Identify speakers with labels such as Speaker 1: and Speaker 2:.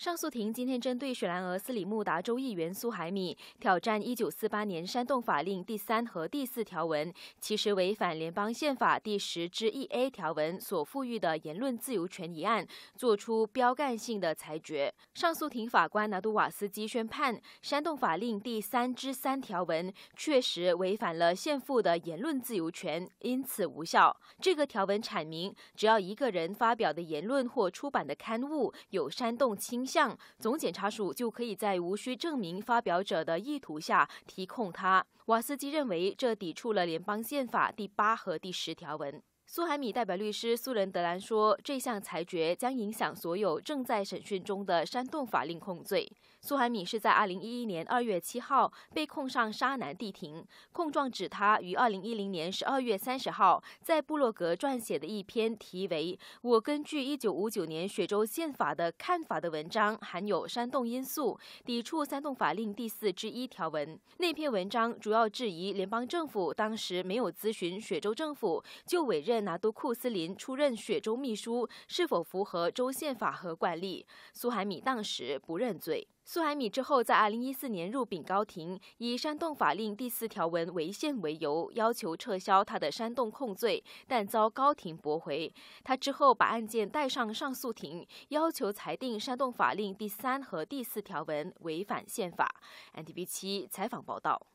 Speaker 1: 上诉庭今天针对雪兰莪斯里木达州议员苏海米挑战1948年煽动法令第三和第四条文，其实违反联邦宪法第十之一 A 条文所赋予的言论自由权一案，作出标杆性的裁决。上诉庭法官拿杜瓦斯基宣判，煽动法令第三之三条文确实违反了现赋的言论自由权，因此无效。这个条文阐明，只要一个人发表的言论或出版的刊物有煽动倾。向总检察署就可以在无需证明发表者的意图下提控他。瓦斯基认为这抵触了联邦宪法第八和第十条文。苏海米代表律师苏仁德兰说：“这项裁决将影响所有正在审讯中的煽动法令控罪。苏海米是在二零一一年二月七号被控上沙南地庭，控状指他于二零一零年十二月三十号在布洛格撰写的一篇题为《我根据一九五九年雪州宪法的看法》的文章，含有煽动因素，抵触煽动法令第四之一条文。那篇文章主要质疑联邦政府当时没有咨询雪州政府就委任。”拿督库斯林出任雪州秘书是否符合州宪法和惯例？苏海米当时不认罪。苏海米之后在2014年入禀高庭，以煽动法令第四条文违宪为由，要求撤销他的煽动控罪，但遭高庭驳回。他之后把案件带上上诉庭，要求裁定煽动法令第三和第四条文违反宪法。NTV 七采访报道。